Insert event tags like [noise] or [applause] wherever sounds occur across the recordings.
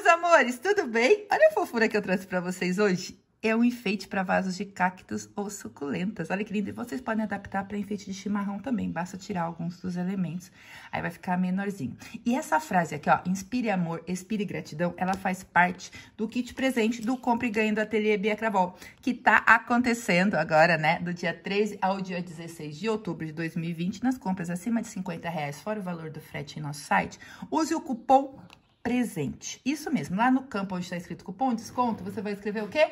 meus amores, tudo bem? Olha a fofura que eu trouxe para vocês hoje. É um enfeite para vasos de cactos ou suculentas. Olha que lindo. E vocês podem adaptar para enfeite de chimarrão também. Basta tirar alguns dos elementos. Aí vai ficar menorzinho. E essa frase aqui, ó. Inspire amor, expire gratidão. Ela faz parte do kit presente do Compre e Ganhe do Ateliê Bia Cravol. Que tá acontecendo agora, né? Do dia 13 ao dia 16 de outubro de 2020. Nas compras acima de 50 reais, fora o valor do frete em nosso site. Use o cupom presente. Isso mesmo, lá no campo onde está escrito cupom desconto, você vai escrever o quê?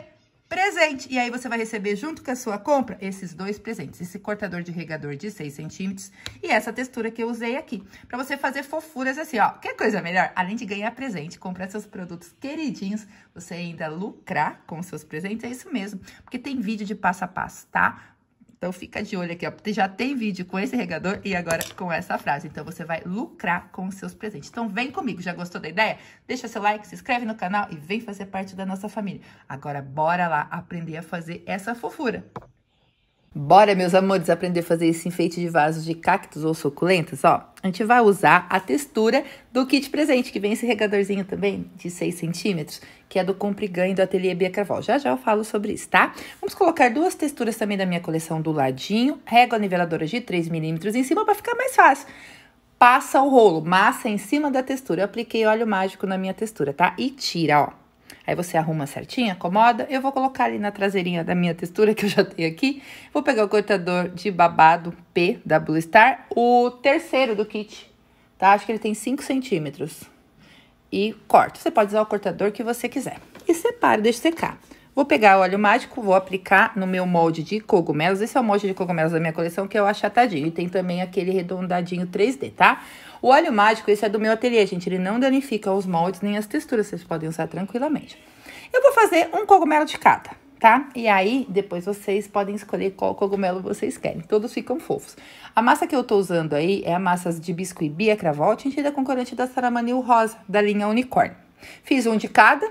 Presente. E aí você vai receber junto com a sua compra esses dois presentes. Esse cortador de regador de 6 centímetros e essa textura que eu usei aqui. para você fazer fofuras assim, ó. Que coisa melhor? Além de ganhar presente, comprar seus produtos queridinhos, você ainda lucrar com seus presentes. É isso mesmo. Porque tem vídeo de passo a passo, tá? Então fica de olho aqui, ó. Já tem vídeo com esse regador e agora com essa frase. Então você vai lucrar com os seus presentes. Então vem comigo. Já gostou da ideia? Deixa seu like, se inscreve no canal e vem fazer parte da nossa família. Agora bora lá aprender a fazer essa fofura. Bora, meus amores, aprender a fazer esse enfeite de vasos de cactos ou suculentas, ó. A gente vai usar a textura do kit presente, que vem esse regadorzinho também, de 6 centímetros, que é do Compre e do Ateliê Bia Carvalho. Já já eu falo sobre isso, tá? Vamos colocar duas texturas também da minha coleção do ladinho, régua niveladora de 3 milímetros em cima para ficar mais fácil passa o rolo, massa em cima da textura. Eu apliquei óleo mágico na minha textura, tá? E tira, ó. Aí você arruma certinho, acomoda. Eu vou colocar ali na traseirinha da minha textura que eu já tenho aqui. Vou pegar o cortador de babado P da Blue Star, o terceiro do kit, tá? Acho que ele tem 5 centímetros. E corto. Você pode usar o cortador que você quiser. E separo, deixa secar. Vou pegar o óleo mágico, vou aplicar no meu molde de cogumelos. Esse é o molde de cogumelos da minha coleção, que é o achatadinho. E tem também aquele redondadinho 3D, tá? O óleo mágico, esse é do meu ateliê, gente. Ele não danifica os moldes nem as texturas. Vocês podem usar tranquilamente. Eu vou fazer um cogumelo de cada, tá? E aí, depois vocês podem escolher qual cogumelo vocês querem. Todos ficam fofos. A massa que eu tô usando aí é a massa de biscuit Bia Cravol, tingida com corante da Saramanil Rosa, da linha Unicórnio. Fiz um de cada,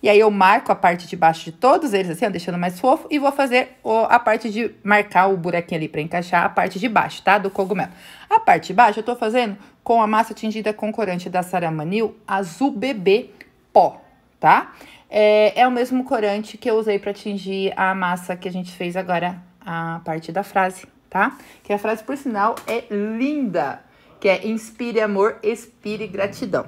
e aí eu marco a parte de baixo de todos eles, assim, ó, deixando mais fofo, e vou fazer o, a parte de marcar o buraquinho ali para encaixar a parte de baixo, tá? Do cogumelo. A parte de baixo eu tô fazendo com a massa tingida com corante da Saramanil Azul Bebê Pó, tá? É, é o mesmo corante que eu usei para tingir a massa que a gente fez agora, a parte da frase, tá? Que a frase, por sinal, é linda, que é inspire amor, expire gratidão.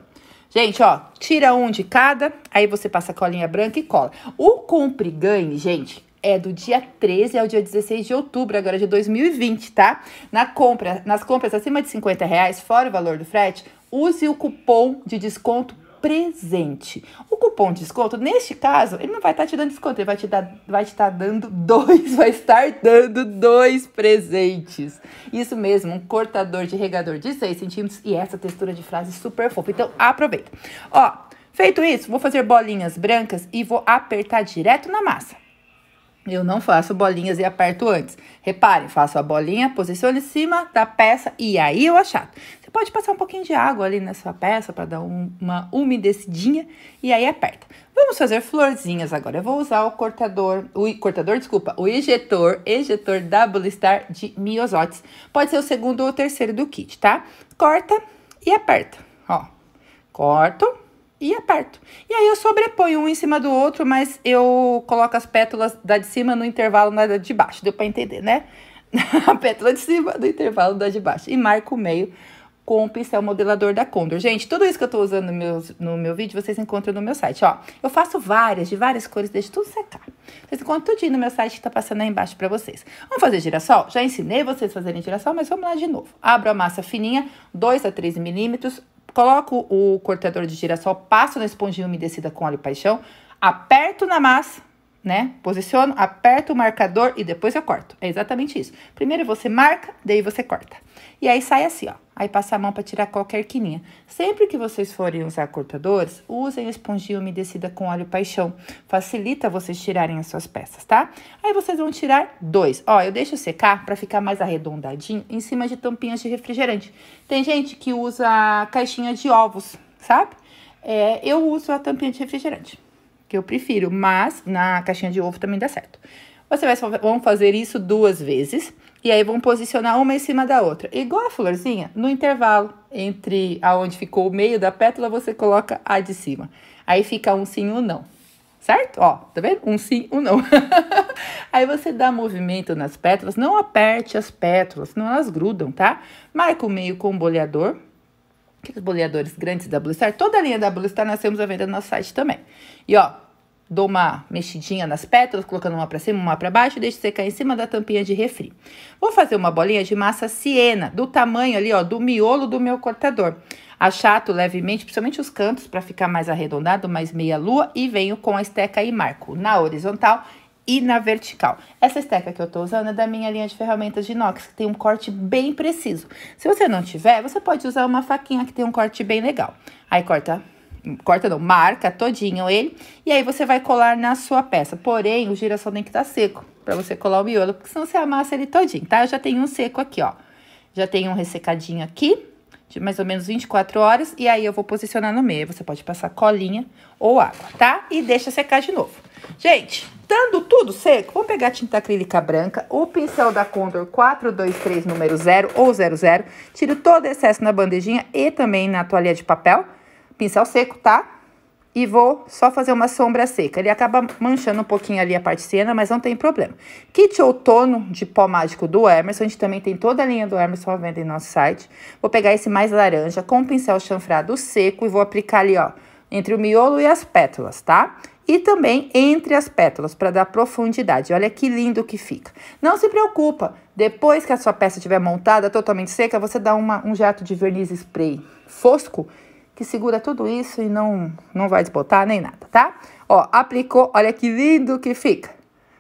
Gente, ó, tira um de cada, aí você passa a colinha branca e cola. O compre ganhe, gente, é do dia 13 ao dia 16 de outubro, agora de 2020, tá? Na compra, nas compras acima de 50 reais, fora o valor do frete, use o cupom de desconto presente cupom de desconto, neste caso, ele não vai estar tá te dando desconto, ele vai te dar, vai te estar tá dando dois, [laughs] vai estar dando dois presentes. Isso mesmo, um cortador de regador de 6 centímetros e essa textura de frase super fofa. Então, aproveita. Ó, feito isso, vou fazer bolinhas brancas e vou apertar direto na massa. Eu não faço bolinhas e aperto antes. Repare, faço a bolinha, posiciono em cima da peça e aí eu achato. Você pode passar um pouquinho de água ali nessa peça para dar um, uma umedecidinha e aí aperta. Vamos fazer florzinhas agora. Eu vou usar o cortador, o cortador, desculpa, o ejetor, ejetor Double Star de miosotes. Pode ser o segundo ou o terceiro do kit, tá? Corta e aperta. Ó, corto, e aperto. E aí eu sobreponho um em cima do outro, mas eu coloco as pétalas da de cima no intervalo é da de baixo. Deu para entender, né? [laughs] a pétala de cima do intervalo da de baixo. E marco o meio com o pincel modelador da Condor. Gente, tudo isso que eu tô usando no meu, no meu vídeo, vocês encontram no meu site, ó. Eu faço várias, de várias cores, deixo tudo secar. Vocês encontram tudinho no meu site que tá passando aí embaixo pra vocês. Vamos fazer girassol? Já ensinei vocês a fazerem girassol, mas vamos lá de novo. Abro a massa fininha, 2 a 13 milímetros, Coloco o cortador de girassol, passo na esponjinha umedecida com óleo e paixão, aperto na massa né? Posiciono, aperto o marcador e depois eu corto. É exatamente isso. Primeiro você marca, daí você corta. E aí sai assim, ó. Aí passa a mão para tirar qualquer quininha. Sempre que vocês forem usar cortadores, usem esponjinha umedecida com óleo paixão. Facilita vocês tirarem as suas peças, tá? Aí vocês vão tirar dois. Ó, eu deixo secar para ficar mais arredondadinho em cima de tampinhas de refrigerante. Tem gente que usa caixinha de ovos, sabe? É, eu uso a tampinha de refrigerante que eu prefiro, mas na caixinha de ovo também dá certo. vai vão fazer isso duas vezes e aí vão posicionar uma em cima da outra. Igual a florzinha, no intervalo entre aonde ficou o meio da pétala, você coloca a de cima. Aí fica um sim ou um não. Certo? Ó, tá vendo? Um sim, um não. [laughs] aí você dá movimento nas pétalas, não aperte as pétalas, senão elas grudam, tá? Marca o meio com o um boleador, aqueles boleadores grandes da Blue Star. Toda a linha da Blue Star nós temos à venda no nosso site também. E ó, dou uma mexidinha nas pétalas, colocando uma para cima, uma para baixo, deixo secar em cima da tampinha de refri. Vou fazer uma bolinha de massa siena, do tamanho ali, ó, do miolo do meu cortador. Achato levemente, principalmente os cantos, para ficar mais arredondado, mais meia lua, e venho com a esteca e marco na horizontal e na vertical. Essa esteca que eu tô usando é da minha linha de ferramentas de inox, que tem um corte bem preciso. Se você não tiver, você pode usar uma faquinha que tem um corte bem legal. Aí corta corta não, marca todinho ele, e aí você vai colar na sua peça. Porém, o girassol tem que estar tá seco para você colar o miolo, porque senão você amassa ele todinho, tá? Eu já tenho um seco aqui, ó. Já tenho um ressecadinho aqui de mais ou menos 24 horas. E aí eu vou posicionar no meio. Você pode passar colinha ou água, tá? E deixa secar de novo. Gente, dando tudo seco, vamos pegar a tinta acrílica branca, o pincel da Condor 423 número 0 ou 00. Tiro todo o excesso na bandejinha e também na toalha de papel. Pincel seco, tá? e vou só fazer uma sombra seca. Ele acaba manchando um pouquinho ali a parte cena mas não tem problema. Kit outono de pó mágico do Emerson, a gente também tem toda a linha do Emerson à venda em nosso site. Vou pegar esse mais laranja com um pincel chanfrado seco e vou aplicar ali, ó, entre o miolo e as pétalas, tá? E também entre as pétalas, para dar profundidade. Olha que lindo que fica. Não se preocupa, depois que a sua peça estiver montada, totalmente seca, você dá uma, um jato de verniz spray fosco que segura tudo isso e não, não vai desbotar nem nada, tá? Ó, aplicou, olha que lindo que fica.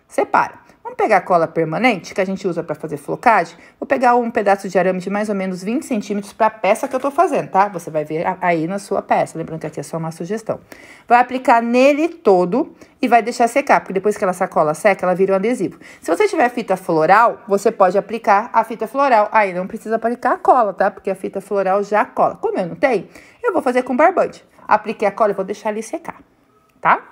Separa pegar a cola permanente, que a gente usa para fazer flocage, vou pegar um pedaço de arame de mais ou menos 20 centímetros para a peça que eu estou fazendo, tá? Você vai ver aí na sua peça, lembrando que aqui é só uma sugestão. Vai aplicar nele todo e vai deixar secar, porque depois que ela sacola seca, ela vira um adesivo. Se você tiver fita floral, você pode aplicar a fita floral. Aí não precisa aplicar a cola, tá? Porque a fita floral já cola. Como eu não tenho, eu vou fazer com barbante. Apliquei a cola e vou deixar ele secar, tá?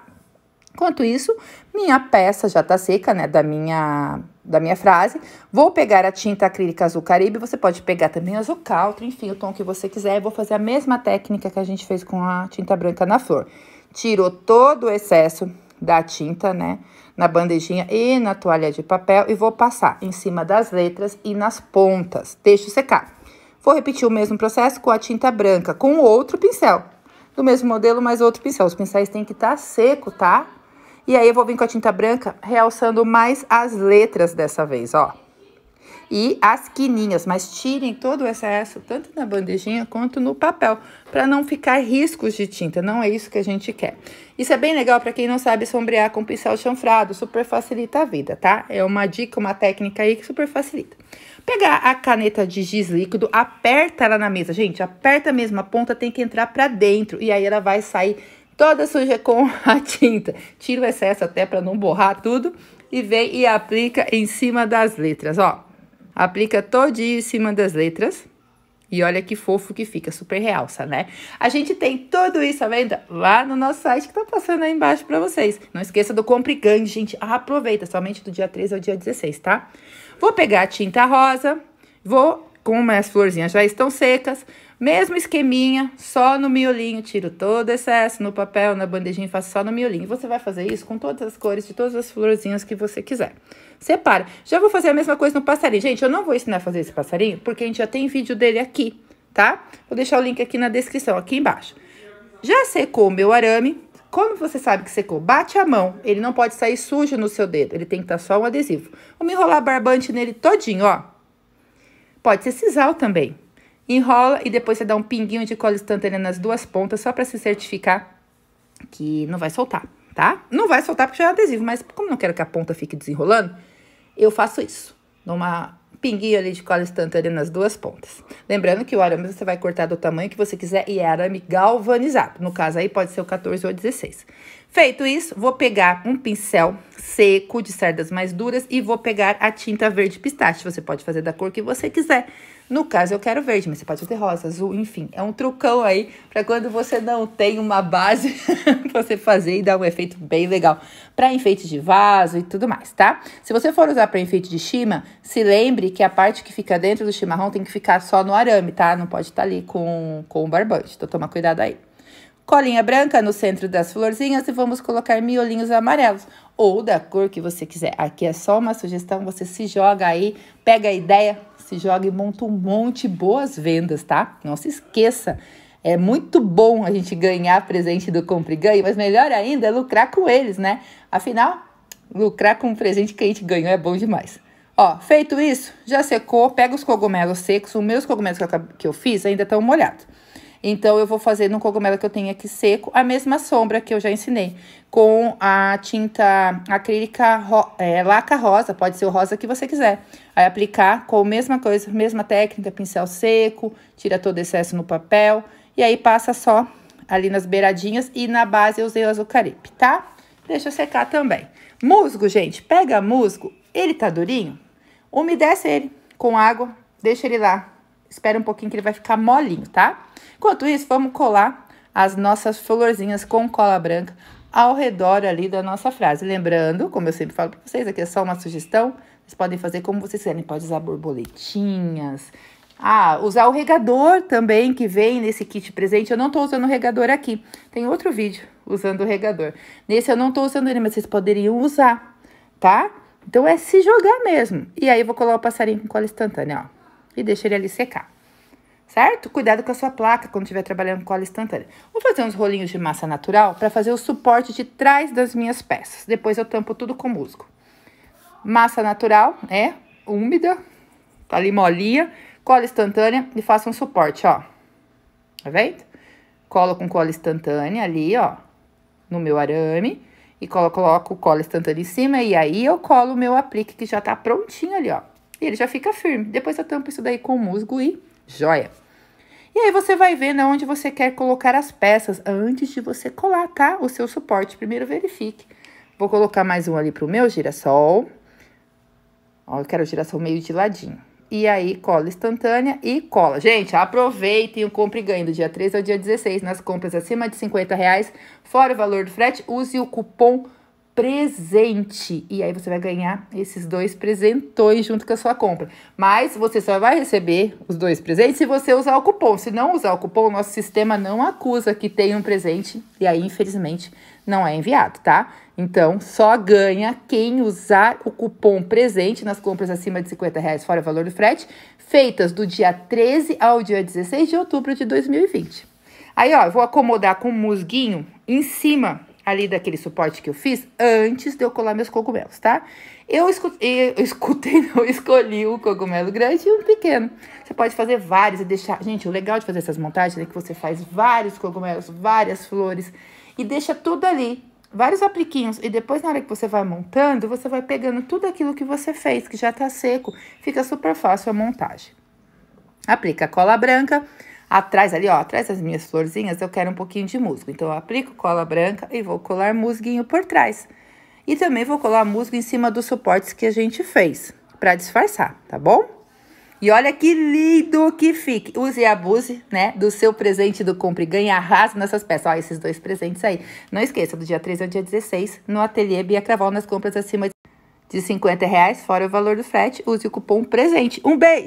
Enquanto isso, minha peça já está seca, né, da minha, da minha frase. Vou pegar a tinta acrílica azul caribe, você pode pegar também azul cautra, enfim, o tom que você quiser. Eu vou fazer a mesma técnica que a gente fez com a tinta branca na flor. Tirou todo o excesso da tinta, né, na bandejinha e na toalha de papel e vou passar em cima das letras e nas pontas. Deixo secar. Vou repetir o mesmo processo com a tinta branca, com outro pincel. Do mesmo modelo, mas outro pincel. Os pincéis têm que estar tá seco, tá? E aí eu vou vir com a tinta branca realçando mais as letras dessa vez, ó. E as quininhas, mas tirem todo o excesso, tanto na bandejinha quanto no papel, para não ficar riscos de tinta, não é isso que a gente quer. Isso é bem legal para quem não sabe sombrear com pincel chanfrado, super facilita a vida, tá? É uma dica, uma técnica aí que super facilita pegar a caneta de giz líquido, aperta ela na mesa, gente, aperta mesmo, a ponta tem que entrar para dentro e aí ela vai sair toda suja com [laughs] a tinta. Tira o excesso até para não borrar tudo e vem e aplica em cima das letras, ó. Aplica todinho em cima das letras. E olha que fofo que fica, super realça, né? A gente tem tudo isso à venda lá no nosso site que tá passando aí embaixo para vocês. Não esqueça do compre gangue, gente. Ah, aproveita, somente do dia 13 ao dia 16, tá? Vou pegar a tinta rosa, vou, como as florzinhas já estão secas, mesmo esqueminha, só no miolinho, tiro todo o excesso, no papel, na bandejinha, faço só no miolinho. Você vai fazer isso com todas as cores de todas as florzinhas que você quiser. Separa. Já vou fazer a mesma coisa no passarinho. Gente, eu não vou ensinar a fazer esse passarinho, porque a gente já tem vídeo dele aqui, tá? Vou deixar o link aqui na descrição, aqui embaixo. Já secou o meu arame. Como você sabe que secou? Bate a mão. Ele não pode sair sujo no seu dedo. Ele tem que estar tá só um adesivo. Vamos enrolar barbante nele todinho, ó. Pode ser sisal também. Enrola e depois você dá um pinguinho de cola instantânea nas duas pontas, só para se certificar que não vai soltar, tá? Não vai soltar porque já é adesivo, mas como não quero que a ponta fique desenrolando, eu faço isso. Dou uma pinguinho ali de cola instantânea nas duas pontas. Lembrando que o arame você vai cortar do tamanho que você quiser e é arame galvanizado. No caso aí pode ser o 14 ou 16. Feito isso, vou pegar um pincel seco de cerdas mais duras e vou pegar a tinta verde pistache. Você pode fazer da cor que você quiser. No caso, eu quero verde, mas você pode ter rosa, azul, enfim. É um trucão aí para quando você não tem uma base, [laughs] você fazer e dar um efeito bem legal para enfeite de vaso e tudo mais, tá? Se você for usar para enfeite de chima, se lembre que a parte que fica dentro do chimarrão tem que ficar só no arame, tá? Não pode estar tá ali com, com o barbante, então toma cuidado aí colinha branca no centro das florzinhas e vamos colocar miolinhos amarelos ou da cor que você quiser. Aqui é só uma sugestão, você se joga aí, pega a ideia, se joga e monta um monte de boas vendas, tá? Não se esqueça. É muito bom a gente ganhar presente do compra e ganha, mas melhor ainda é lucrar com eles, né? Afinal, lucrar com o presente que a gente ganhou é bom demais. Ó, feito isso, já secou, pega os cogumelos secos. Os meus cogumelos que eu, que eu fiz ainda estão molhados. Então, eu vou fazer no cogumelo que eu tenho aqui seco a mesma sombra que eu já ensinei, com a tinta acrílica ro é, laca rosa, pode ser o rosa que você quiser. Aí, aplicar com a mesma coisa, mesma técnica, pincel seco, tira todo o excesso no papel, e aí passa só ali nas beiradinhas e na base eu usei o azul caribe, tá? Deixa secar também. Musgo, gente, pega musgo, ele tá durinho, umedece ele com água, deixa ele lá Espera um pouquinho que ele vai ficar molinho, tá? Enquanto isso, vamos colar as nossas florzinhas com cola branca ao redor ali da nossa frase. Lembrando, como eu sempre falo para vocês, aqui é só uma sugestão. Vocês podem fazer como vocês quiserem. Pode usar borboletinhas. Ah, usar o regador também que vem nesse kit presente. Eu não tô usando o regador aqui. Tem outro vídeo usando o regador. Nesse eu não tô usando ele, mas vocês poderiam usar, tá? Então é se jogar mesmo. E aí eu vou colar o passarinho com cola instantânea, ó e deixa ele ali secar. Certo? Cuidado com a sua placa quando estiver trabalhando com cola instantânea. Vou fazer uns rolinhos de massa natural para fazer o suporte de trás das minhas peças. Depois eu tampo tudo com musgo. Massa natural, é úmida, tá ali molinha, cola instantânea e faço um suporte, ó. Tá vendo? Colo com cola instantânea ali, ó, no meu arame e colo, coloco cola instantânea em cima e aí eu colo o meu aplique que já tá prontinho ali, ó. E ele já fica firme. Depois eu tampo isso daí com musgo e joia. E aí você vai vendo né, onde você quer colocar as peças antes de você colar, tá? O seu suporte. Primeiro verifique. Vou colocar mais um ali pro meu girassol. Ó, eu quero o girassol meio de ladinho. E aí, cola instantânea e cola. Gente, aproveitem o compra e ganho do dia 13 ao dia 16 nas compras acima de 50 reais, fora o valor do frete. Use o cupom presente. E aí você vai ganhar esses dois presentões junto com a sua compra. Mas você só vai receber os dois presentes se você usar o cupom. Se não usar o cupom, nosso sistema não acusa que tem um presente e aí, infelizmente, não é enviado, tá? Então, só ganha quem usar o cupom presente nas compras acima de 50 reais fora o valor do frete, feitas do dia 13 ao dia 16 de outubro de 2020. Aí, ó, eu vou acomodar com o musguinho em cima ali daquele suporte que eu fiz antes de eu colar meus cogumelos, tá? Eu escutei, eu escutei, [laughs] escolhi o cogumelo grande e um pequeno. Você pode fazer vários e deixar. Gente, o legal de fazer essas montagens é que você faz vários cogumelos, várias flores e deixa tudo ali, vários apliquinhos. E depois, na hora que você vai montando, você vai pegando tudo aquilo que você fez, que já tá seco. Fica super fácil a montagem. Aplica cola branca Atrás ali, ó, atrás das minhas florzinhas, eu quero um pouquinho de musgo. Então, eu aplico cola branca e vou colar musguinho por trás. E também vou colar musgo em cima dos suportes que a gente fez, para disfarçar, tá bom? E olha que lindo que fica. Use e abuse, né, do seu presente do Compre e Ganha. Arrasa nessas peças. Ó, esses dois presentes aí. Não esqueça, do dia 13 ao dia 16, no ateliê Bia Craval, nas compras acima de 50 reais, fora o valor do frete. Use o cupom PRESENTE. Um beijo!